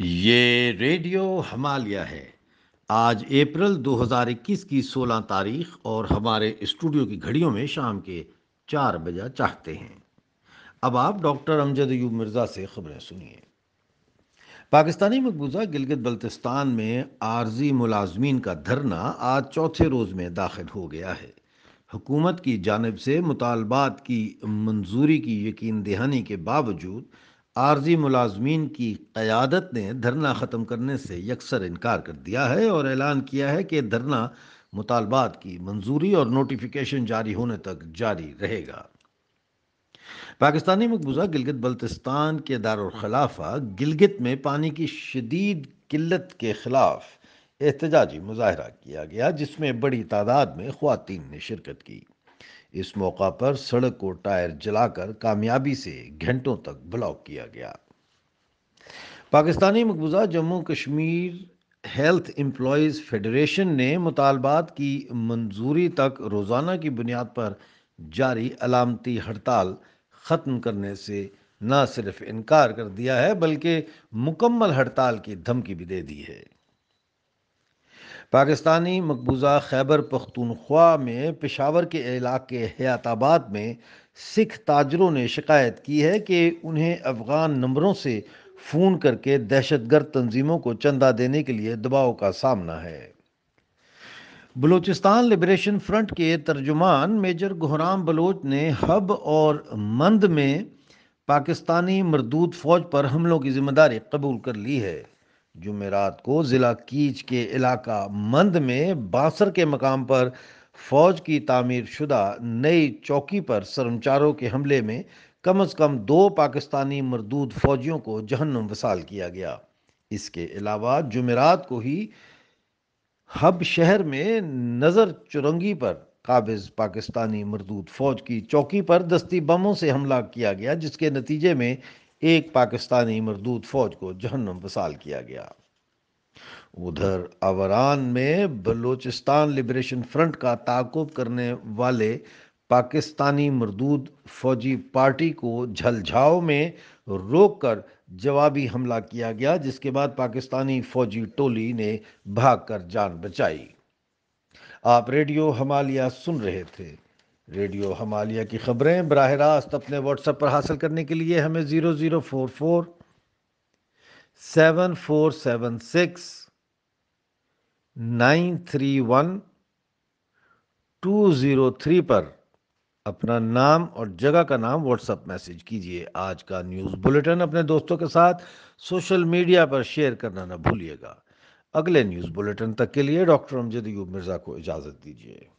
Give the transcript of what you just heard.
ये रेडियो हमालिया है आज अप्रैल 2021 की 16 तारीख और हमारे स्टूडियो की घड़ियों में शाम के चार बजा चाहते हैं अब आप डॉक्टर अमजद यूब मिर्ज़ा से खबरें सुनिए पाकिस्तानी मकबूजा गिलगित बल्तिस्तान में आर्जी मुलाजमीन का धरना आज चौथे रोज़ में दाखिल हो गया है हुकूमत की जानब से मुतालबात की मंजूरी की यकीन दहानी के बावजूद आर्जी मुलाजमीन की क़्यादत ने धरना ख़त्म करने से यकसर इनकार कर दिया है और ऐलान किया है कि धरना मुतालबात की मंजूरी और नोटिफिकेशन जारी होने तक जारी रहेगा पाकिस्तानी मकबूजा गिलगित बल्तिस्तान के दारखिलाफा गिलगित में पानी की शदीद किल्लत के ख़िलाफ़ एहतजाजी मुजाहरा किया गया जिसमें बड़ी तादाद में खुवान ने शिरकत की इस मौका पर सड़क को टायर जलाकर कामयाबी से घंटों तक ब्लॉक किया गया पाकिस्तानी मकबूजा Jammu Kashmir health employees federation ने मुतालबात की मंजूरी तक रोज़ाना की बुनियाद पर जारी अलामती हड़ताल ख़त्म करने से न सिर्फ इनकार कर दिया है बल्कि मुकम्मल हड़ताल की धमकी भी दे दी है पाकिस्तानी मकबूजा खैबर पख्तूनख्वा में पेशावर के इलाके हयाताबाद में सिख ताजरों ने शिकायत की है कि उन्हें अफ़गान नंबरों से फ़ोन करके दहशत गर्द तंजीमों को चंदा देने के लिए दबाव का सामना है बलूचिस्तान लिबरेशन फ्रंट के तर्जुमान मेजर गुहराम बलोच ने हब और मंद में पाकिस्तानी मरदूद फ़ौज पर हमलों की जिम्मेदारी कबूल कर ली है जुमेरात को ज़िला कीच के इलाका मंद में बांसर के मकाम पर फौज की तामीर शुदा नई चौकी पर सरमचारों के हमले में कम अज़ कम दो पाकिस्तानी मरदूद फौजियों को जहनम वसाल किया गया इसके अलावा जुमेरात को ही हब शहर में नज़र चुरंगी पर काबिज पाकिस्तानी मरदूद फौज की चौकी पर दस्ती बमों से हमला किया गया जिसके नतीजे में एक पाकिस्तानी मरदूद फौज को जहन्नम वसाल किया गया उधर अवरान में बलूचिस्तान लिबरेशन फ्रंट का ताकुब करने वाले पाकिस्तानी मरदूद फौजी पार्टी को झलझाव में रोककर जवाबी हमला किया गया जिसके बाद पाकिस्तानी फौजी टोली ने भागकर जान बचाई आप रेडियो हमालिया सुन रहे थे रेडियो हमालिया की खबरें बरह रास्त अपने व्हाट्सएप पर हासिल करने के लिए हमें zero zero four four seven four seven six nine three one two zero three पर अपना नाम और जगह का नाम व्हाट्सएप मैसेज कीजिए आज का न्यूज़ बुलेटिन अपने दोस्तों के साथ सोशल मीडिया पर शेयर करना ना भूलिएगा अगले न्यूज़ बुलेटिन तक के लिए डॉक्टर अमजद यूब मिर्ज़ा को इजाज़त दीजिए